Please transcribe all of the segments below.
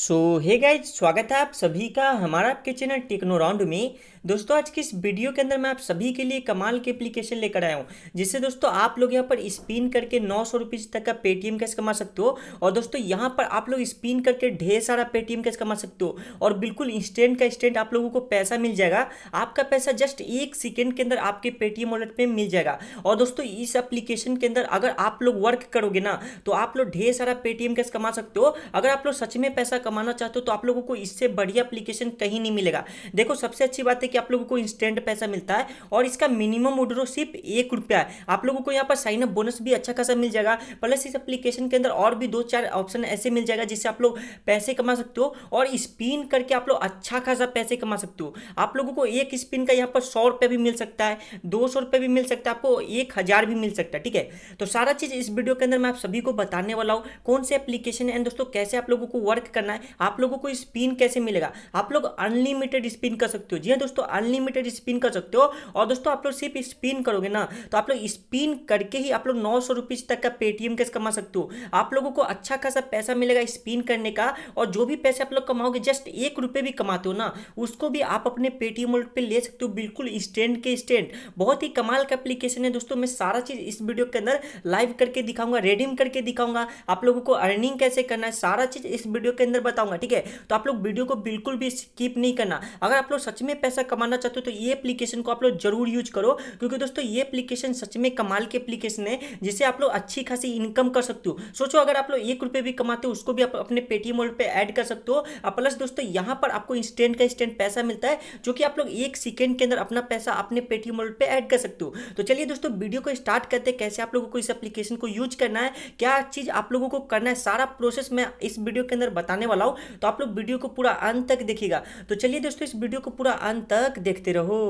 सो hey guys स्वागत है आप सभी का हमारा आपके चैनल टेक्नो राउंड में दोस्तों आज की इस वीडियो के अंदर मैं आप सभी के लिए कमाल के एप्लीकेशन लेकर आया हूँ जिससे दोस्तों आप लोग यहाँ पर स्पिन करके नौ सौ रुपये तक का पेटीएम कैश कमा सकते हो और दोस्तों यहाँ पर आप लोग स्पिन करके ढेर सारा पेटीएम कैश कमा सकते हो और बिल्कुल इंस्टेंट का इंस्टेंट आप लोगों को पैसा मिल जाएगा आपका पैसा जस्ट एक सेकेंड के अंदर आपके पेटीएम वॉलेट में मिल जाएगा और दोस्तों इस एप्लीकेशन के अंदर अगर आप लोग वर्क करोगे ना तो आप लोग ढेर सारा पेटीएम कैश कमा सकते हो अगर आप लोग सच में पैसा पैसा कमाना चाहते हो तो आप लोगों को इससे बढ़िया अप्लीकेशन कहीं नहीं मिलेगा देखो सबसे अच्छी बात है कि आप लोगों को इंस्टेंट पैसा मिलता है और इसका मिनिमम विड्रो सिर्फ एक रुपया है आप लोगों को यहाँ पर साइनअप बोनस भी अच्छा खासा मिल जाएगा प्लस इस एप्लीकेशन के अंदर और भी दो चार ऑप्शन ऐसे मिल जाएगा जिससे आप लोग पैसे कमा सकते हो और स्पिन करके आप लोग अच्छा खासा पैसे कमा सकते हो आप लोगों को एक स्पिन का यहाँ पर सौ रुपये भी मिल सकता है दो सौ रुपये भी मिल सकता है आपको एक हज़ार भी मिल सकता है ठीक है तो सारा चीज़ इस वीडियो के अंदर मैं आप सभी को बताने वाला हूँ कौन से एप्लीकेशन है दोस्तों कैसे आप लोगों को वर्क करना करना है आप लोगों को स्पिन कैसे मिलेगा आप लोग अनलिमिटेड स्पिन कर सकते हो जी हाँ दोस्तों अनलिमिटेड स्पिन कर सकते हो और दोस्तों आप लोग सिर्फ स्पिन करोगे ना तो आप लोग स्पिन करके ही आप लोग नौ सौ रुपीज़ तक का पेटीएम कैसे कमा सकते हो आप लोगों को अच्छा खासा पैसा मिलेगा स्पिन करने का और जो भी पैसे आप लोग कमाओगे जस्ट एक रुपये भी कमाते हो ना उसको भी आप अपने पेटीएम वोल्ट पर ले सकते हो बिल्कुल स्टैंड के स्टैंड बहुत ही कमाल का एप्लीकेशन है दोस्तों मैं सारा चीज़ इस वीडियो के अंदर लाइव करके दिखाऊंगा रेडीम करके दिखाऊंगा आप लोगों को अर्निंग कैसे करना है सारा चीज़ इस वीडियो के अंदर बताऊंगा ठीक है तो आप लोग वीडियो को बिल्कुल भी स्किप नहीं करना अगर आप लोग सच में पैसा कमाना चाहते हो तो ये एप्लीकेशन को आप लोग जरूर यूज करो क्योंकि दोस्तों ये एप्लीकेशन सच में कमाल की एप्लीकेशन है जिसे आप लोग अच्छी खासी इनकम कर सकते हो सोचो अगर आप लोग एक रुपये भी कमाते हो उसको भी आप अपने पेटीएम वॉलेट पर ऐड कर सकते हो और प्लस दोस्तों यहाँ पर आपको इंस्टेंट का इंस्टेंट पैसा मिलता है जो कि आप लोग एक सेकेंड के अंदर अपना पैसा अपने पेटीएम वॉलेट पर ऐड कर सकते हो तो चलिए दोस्तों वीडियो को स्टार्ट करते हैं कैसे आप लोगों को इस एप्लीकेशन को यूज करना है क्या चीज़ आप लोगों को करना है सारा प्रोसेस मैं इस वीडियो के अंदर बताने वाला हूँ तो आप लोग वीडियो को पूरा अंत तक देखिएगा तो चलिए दोस्तों इस वीडियो को पूरा अंत तक देखते रहो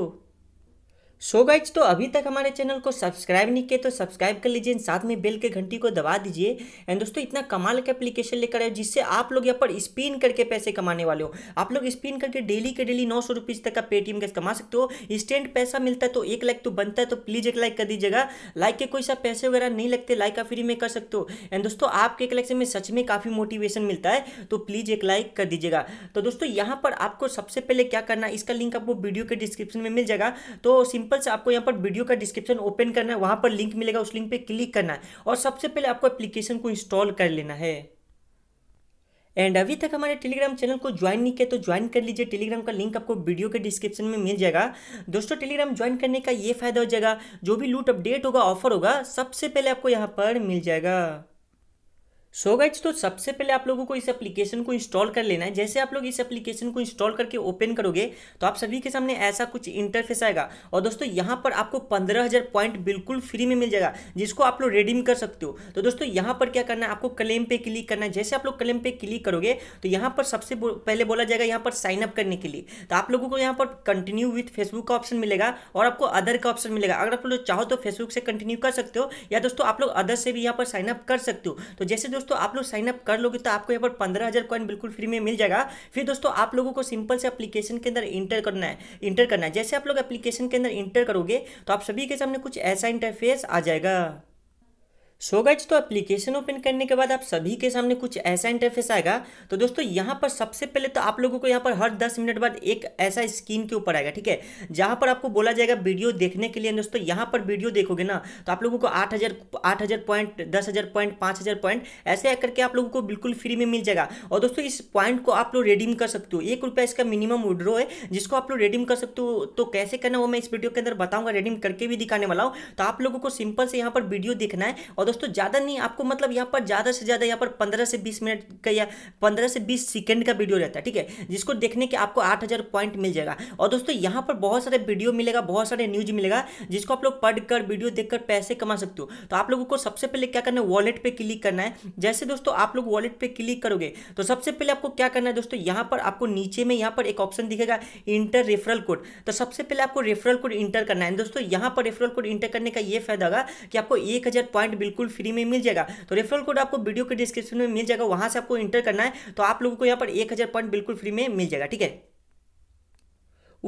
सो so गाइज तो अभी तक हमारे चैनल को सब्सक्राइब नहीं किए तो सब्सक्राइब कर लीजिए साथ में बेल के घंटी को दबा दीजिए एंड दोस्तों इतना कमाल का एप्लीकेशन लेकर आए जिससे आप लोग यहाँ पर स्पिन करके पैसे कमाने वाले हो आप लोग स्पिन करके डेली के डेली नौ सौ तक का पेटीएम कैसे कमा सकते हो इंस्टेंट पैसा मिलता है तो एक लाइक तो बनता है तो प्लीज़ एक लाइक कर दीजिएगा लाइक के कोई सा पैसे वगैरह नहीं लगते लाइक आप फ्री में कर सकते हो एंड दोस्तों आपके एक लाइक से में सच में काफ़ी मोटिवेशन मिलता है तो प्लीज़ एक लाइक कर दीजिएगा तो दोस्तों यहाँ पर आपको सबसे पहले क्या करना इसका लिंक आपको वीडियो के डिस्क्रिप्शन में मिल जाएगा तो सिंपल सिंपल से आपको यहाँ पर वीडियो का डिस्क्रिप्शन ओपन करना है वहाँ पर लिंक मिलेगा उस लिंक पर क्लिक करना है और सबसे पहले आपको एप्लीकेशन को इंस्टॉल कर लेना है एंड अभी तक हमारे टेलीग्राम चैनल को ज्वाइन नहीं किया तो ज्वाइन कर लीजिए टेलीग्राम का लिंक आपको वीडियो के डिस्क्रिप्शन में मिल जाएगा दोस्तों टेलीग्राम ज्वाइन करने का ये फायदा हो जाएगा जो भी लूट अपडेट होगा ऑफर होगा सबसे पहले आपको यहाँ पर मिल जाएगा सो so गाइज तो सबसे पहले आप लोगों को इस एप्लीकेशन को इंस्टॉल कर लेना है जैसे आप लोग इस एप्लीकेशन को इंस्टॉल करके ओपन करोगे तो आप सभी के सामने ऐसा कुछ इंटरफेस आएगा और दोस्तों यहाँ पर आपको पंद्रह हज़ार पॉइंट बिल्कुल फ्री में मिल जाएगा जिसको आप लोग रिडीम कर सकते हो तो दोस्तों यहाँ पर क्या करना है आपको क्लेम पे क्लिक करना है जैसे आप लोग क्लेम पे क्लिक करोगे तो यहाँ पर सबसे पहले बोला जाएगा यहाँ पर साइनअप करने के लिए तो आप लोगों को यहाँ पर कंटिन्यू विथ फेसबुक का ऑप्शन मिलेगा और आपको अदर का ऑप्शन मिलेगा अगर आप लोग चाहो तो फेसबुक से कंटिन्यू कर सकते हो या दोस्तों आप लोग अदर से भी यहाँ पर साइनअप कर सकते हो तो जैसे दोस्तों आप लोग साइन अप कर लोगे तो आपको यहाँ पर पंद्रह हज़ार कॉइन बिल्कुल फ्री में मिल जाएगा फिर दोस्तों आप लोगों को सिंपल से एप्लीकेशन के अंदर इंटर करना है इंटर करना है जैसे आप लोग एप्लीकेशन के अंदर इंटर करोगे तो आप सभी के सामने कुछ ऐसा इंटरफेस आ जाएगा सो so गाइज तो एप्लीकेशन ओपन करने के बाद आप सभी के सामने कुछ ऐसा इंटरफेस आएगा तो दोस्तों यहाँ पर सबसे पहले तो आप लोगों को यहाँ पर हर 10 मिनट बाद एक ऐसा स्क्रीन के ऊपर आएगा ठीक है जहाँ पर आपको बोला जाएगा वीडियो देखने के लिए दोस्तों यहाँ पर वीडियो देखोगे ना तो आप लोगों को आठ हज़ार आठ हज़ार पॉइंट दस हज़ार पॉइंट पाँच हज़ार पॉइंट ऐसे करके आप लोगों को बिल्कुल फ्री में मिल जाएगा और दोस्तों इस पॉइंट को आप लोग रिडीम कर सकते हो एक रुपया इसका मिनिमम विड्रो है जिसको आप लोग रिडीम कर सकते हो तो कैसे करना वो मैं इस वीडियो के अंदर बताऊँगा रिडीम करके भी दिखाने वाला हूँ तो आप लोगों को सिंपल से यहाँ पर वीडियो देखना है और दोस्तों ज़्यादा नहीं आपको मतलब यहाँ पर ज़्यादा से ज़्यादा यहाँ पर पंद्रह से बीस मिनट का या पंद्रह से बीस सेकेंड का वीडियो रहता है ठीक है जिसको देखने के आपको आठ हज़ार पॉइंट मिल जाएगा और दोस्तों यहाँ पर बहुत सारे वीडियो मिलेगा बहुत सारे न्यूज मिलेगा जिसको आप लोग पढ़कर वीडियो देखकर पैसे कमा सकते हो तो आप लोगों को सबसे पहले क्या करना है वॉलेट पे क्लिक करना है जैसे दोस्तों आप लोग वॉलेट पे क्लिक करोगे तो सबसे पहले आपको क्या करना है दोस्तों यहाँ पर आपको नीचे में यहाँ पर एक ऑप्शन दिखेगा इंटर रेफरल कोड तो सबसे पहले आपको रेफरल कोड इंटर करना है दोस्तों यहाँ पर रेफरल कोड इंटर करने का ये फायदा होगा कि आपको एक पॉइंट बिल्कुल बिल्कुल फ्री में मिल जाएगा तो रेफरल कोड आपको वीडियो के डिस्क्रिप्शन में मिल जाएगा वहां से आपको इंटर करना है तो आप लोगों को यहाँ पर एक पॉइंट बिल्कुल फ्री में मिल जाएगा ठीक है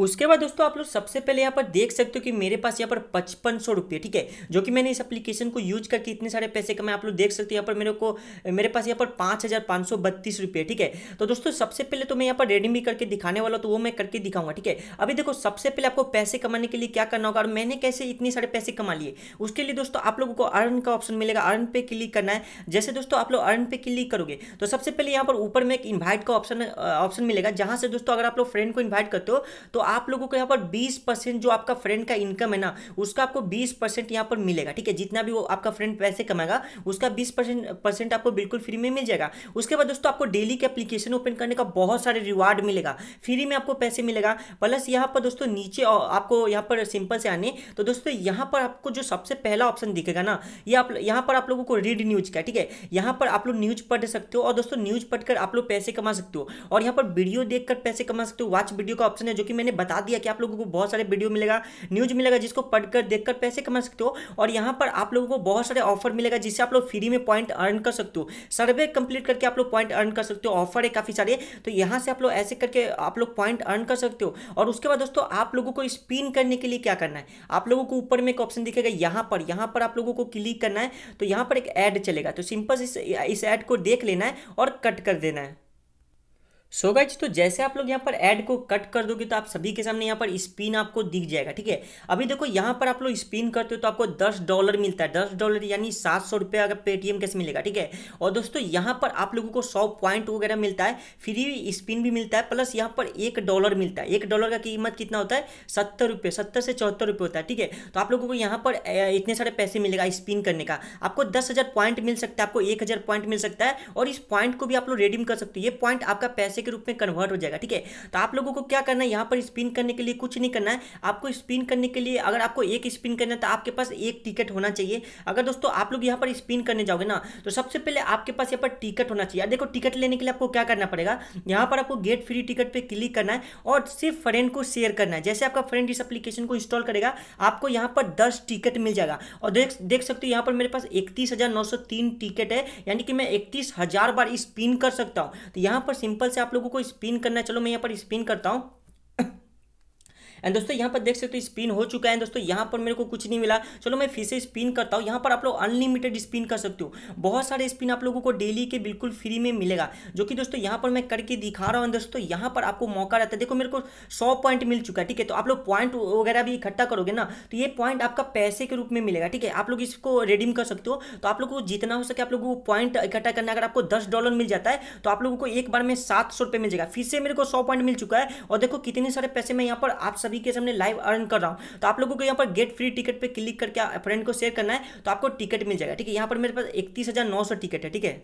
उसके बाद दोस्तों आप लोग सबसे पहले यहाँ पर देख सकते हो कि मेरे पास यहाँ पर पचपन सौ रुपये ठीक है जो कि मैंने इस एप्लीकेशन को यूज करके इतने सारे पैसे कमाए आप लोग देख सकते हो यहाँ पर मेरे को मेरे पास यहाँ पर पाँच हज़ार पाँच सौ बत्तीस रुपये ठीक है तो दोस्तों सबसे पहले तो मैं यहाँ पर रेडमी करके दिखाने वाला तो वो मैं करके दिखाऊंगा ठीक है अभी देखो सबसे पहले आपको पैसे कमाने के लिए क्या करना होगा और मैंने कैसे इतने सारे पैसे कमा लिए उसके लिए दोस्तों आप लोगों को अर्न का ऑप्शन मिलेगा अर्न पे क्लिक करना है जैसे दोस्तों आप लोग अर्न पे क्लिक करोगे तो सबसे पहले यहाँ पर ऊपर में एक इन्वाइट का ऑप्शन ऑप्शन मिलेगा जहाँ से दोस्तों अगर आप लोग फ्रेंड को इन्वाइट करते हो तो आप लोगों को यहाँ पर बीस परसेंट जो आपका फ्रेंड का इनकम है ना उसका आपको बीस परसेंट यहाँ पर मिलेगा ठीक है जितना भी वो आपका फ्रेंड पैसे कमाएगा उसका बीस परसेंट आपको बिल्कुल फ्री में मिल जाएगा उसके बाद दोस्तों आपको डेली के एप्लीकेशन ओपन करने का बहुत सारे रिवार्ड मिलेगा फ्री में आपको पैसे मिलेगा प्लस यहाँ पर दोस्तों नीचे आपको यहाँ पर सिंपल से आने तो दोस्तों यहाँ पर आपको जो सबसे पहला ऑप्शन दिखेगा ना ये आप यहाँ पर आप लोगों को रीड न्यूज का ठीक है यहाँ पर आप लोग न्यूज पढ़ सकते हो और दोस्तों न्यूज पढ़कर आप लोग पैसे कमा सकते हो और यहाँ पर वीडियो देखकर पैसे कमा सकते हो वॉच वीडियो का ऑप्शन है जो कि मैंने बता दिया कि आप लोगों को बहुत सारे वीडियो मिलेगा न्यूज मिलेगा जिसको पढ़कर देखकर पैसे कमा सकते हो और यहाँ पर आप लोगों को बहुत सारे ऑफर मिलेगा जिससे आप लोग फ्री में पॉइंट अर्न कर सकते हो सर्वे कंप्लीट करके आप लोग पॉइंट अर्न कर सकते हो ऑफर है काफ़ी सारे तो यहाँ से आप लोग ऐसे करके आप लोग पॉइंट अर्न कर सकते हो और उसके बाद दोस्तों आप लोगों को स्पिन करने के लिए क्या करना है आप लोगों को ऊपर में एक ऑप्शन दिखेगा यहाँ पर यहाँ पर आप लोगों को क्लिक करना है तो यहाँ पर एक एड चलेगा तो सिंपल इस एड को देख लेना है और कट कर देना है सो गाइज तो जैसे आप लोग यहाँ पर ऐड को कट कर दोगे तो आप सभी के सामने यहाँ पर स्पिन आपको दिख जाएगा ठीक है अभी देखो यहाँ पर आप लोग स्पिन करते हो तो आपको दस डॉलर मिलता है दस डॉलर यानी सात सौ रुपये अगर पेटीएम कैसे मिलेगा ठीक है और दोस्तों यहाँ पर आप लोगों को सौ पॉइंट वगैरह मिलता है फ्री स्पिन भी मिलता है प्लस यहाँ पर एक डॉलर मिलता है एक डॉलर का कीमत कितना होता है सत्तर रुपये सत्तर से चौहत्तर रुपये होता है ठीक है तो आप लोगों को यहाँ पर इतने सारे पैसे मिलेगा स्पिन करने का आपको दस हज़ार पॉइंट मिल सकता है आपको एक हज़ार पॉइंट मिल सकता है और इस पॉइंट को भी आप लोग रेडीम कर सकते हो ये पॉइंट आपका पैसे के रूप में कन्वर्ट हो जाएगा ठीक है तो आप लोगों को क्या करना है यहाँ पर स्पिन करने के लिए कुछ नहीं करना है आपको स्पिन करने के लिए अगर आपको एक स्पिन करना है तो आपके पास एक टिकट होना चाहिए अगर दोस्तों आप लोग यहाँ पर स्पिन करने जाओगे ना तो सबसे पहले आपके पास यहाँ पर टिकट होना चाहिए देखो टिकट लेने के लिए आपको क्या करना पड़ेगा यहाँ पर आपको गेट फ्री टिकट पर क्लिक करना है और सिर्फ फ्रेंड को शेयर करना है जैसे आपका फ्रेंड इस एप्लीकेशन को इंस्टॉल करेगा आपको यहाँ पर दस टिकट मिल जाएगा और देख देख सकते हो यहाँ पर मेरे पास इकतीस टिकट है यानी कि मैं इकतीस बार स्पिन कर सकता हूँ तो यहाँ पर सिंपल से आप लोगों को स्पिन करना है चलो मैं यहाँ पर स्पिन करता हूँ एंड दोस्तों यहाँ पर देख सकते हो स्पिन हो चुका है दोस्तों यहाँ पर मेरे को कुछ नहीं मिला चलो मैं फिर से स्पिन करता हूँ यहाँ पर आप लोग अनलिमिटेड स्पिन कर सकते हो बहुत सारे स्पिन आप लोगों को डेली के बिल्कुल फ्री में मिलेगा जो कि दोस्तों यहाँ पर मैं करके दिखा रहा हूँ दोस्तों यहाँ पर आपको मौका रहता है देखो मेरे को सौ पॉइंट मिल चुका है ठीक है तो आप लोग पॉइंट वगैरह भी इकट्ठा करोगे ना तो ये पॉइंट आपका पैसे के रूप में मिलेगा ठीक है आप लोग इसको रेडीम कर सकते हो तो आप लोग को जितना हो सके आप लोग को पॉइंट इकट्ठा करना अगर आपको दस डॉलर मिल जाता है तो आप लोगों को एक बार में सात सौ रुपये मिल जाएगा फिर से मेरे को सौ पॉइंट मिल चुका है और देखो कितने सारे पैसे मैं यहाँ पर आप सभी तरीके से हमने लाइव अर्न कर रहा हूँ तो आप लोगों को यहाँ पर गेट फ्री टिकट पर क्लिक करके फ्रेंड को शेयर करना है तो आपको टिकट मिल जाएगा ठीक है यहाँ पर मेरे पास इकतीस टिकट है ठीक है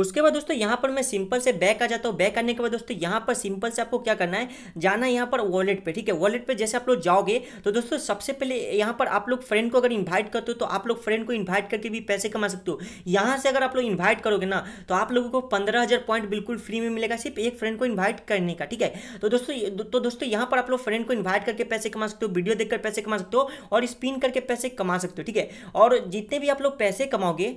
उसके बाद दोस्तों यहाँ पर मैं सिंपल से बैक आ जाता हूँ बैक आने के बाद दोस्तों यहाँ पर सिंपल से आपको क्या करना है जाना है यहाँ पर वॉलेट पे ठीक है वॉलेट पे जैसे आप लोग जाओगे तो दोस्तों सबसे पहले यहाँ पर आप लोग फ्रेंड को अगर इन्वाइट करते हो तो आप लोग फ्रेंड को इन्वाइट करके भी पैसे कमा सकते हो यहाँ से अगर आप लोग इन्वाइट करोगे ना तो आप लोगों को पंद्रह पॉइंट बिल्कुल फ्री में मिलेगा सिर्फ एक फ्रेंड को इन्वाइट करने का ठीक है तो दोस्तों तो दोस्तों यहाँ पर आप लोग फ्रेंड को इन्वाइट करके पैसे कमा सकते हो वीडियो देखकर पैसे कमा सकते हो और स्पिन करके पैसे कमा सकते हो ठीक है और जितने भी आप लोग पैसे कमाओगे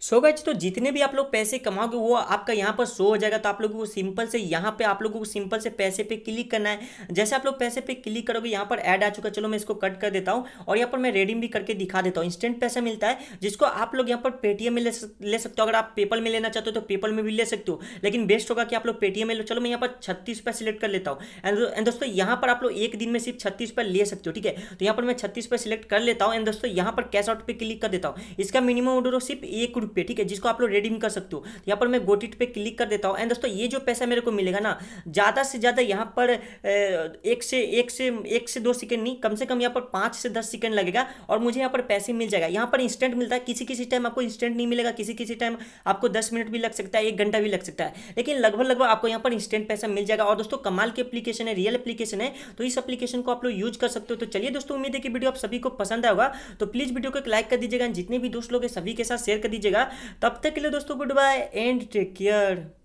सो so तो जितने भी आप लोग पैसे कमाओगे वो आपका यहाँ पर शो हो जाएगा तो आप लोगों को सिंपल से यहाँ पे आप लोगों को सिंपल से पैसे पे क्लिक करना है जैसे आप लोग पैसे पे क्लिक करोगे यहाँ पर ऐड आ चुका चलो मैं इसको कट कर देता हूँ और यहाँ पर मैं रेडीम भी करके दिखा देता हूँ इंस्टेंट पैसा मिलता है जिसको आप लोग यहाँ पर पेटीएम में ले, सकते हो अगर आप पेपल में लेना चाहते हो तो पेपल में भी ले सकते हो लेकिन बेस्ट होगा कि आप लोग पेटीएम में लो चलो मैं यहाँ पर छत्तीस रुपये सिलेक्ट कर लेता हूँ एंड दोस्तों यहाँ पर आप लोग एक दिन में सिर्फ छत्तीस रुपये ले सकते हो ठीक है तो यहाँ पर मैं छत्तीस रुपये सिलेक्ट कर लेता हूँ एंड दोस्तों यहाँ पर कैश आउट पर क्लिक कर देता हूँ इसका मिनिमम ऑर्डर सिर्फ एक रुपये ठीक है जिसको आप लोग रेडीम कर सकते हो तो यहाँ पर मैं गोटिट पे क्लिक कर देता हूँ एंड दोस्तों ये जो पैसा मेरे को मिलेगा ना ज़्यादा से ज़्यादा यहाँ पर एक से एक से एक से दो सेकेंड नहीं कम से कम यहाँ पर पाँच से दस सेकेंड लगेगा और मुझे यहाँ पर पैसे मिल जाएगा यहाँ पर इंस्टेंट मिलता है किसी किसी टाइम आपको इंस्टेंट नहीं मिलेगा किसी किसी टाइम आपको दस मिनट भी लग सकता है एक घंटा भी लग सकता है लेकिन लगभग लगभग आपको यहाँ पर इंस्टेंट पैसा मिल जाएगा और दोस्तों कमाल की एप्लीकेशन है रियल एप्लीकेशन है तो इस एप्लीकेशन को आप लोग यूज कर सकते हो तो चलिए दोस्तों उम्मीद है कि वीडियो आप सभी को पसंद आएगा तो प्लीज़ वीडियो को एक लाइक कर दीजिएगा जितने भी दोस्त लोग हैं सभी के साथ शेयर कर दीजिएगा मिलेगा तब तक के लिए दोस्तों good bye and take care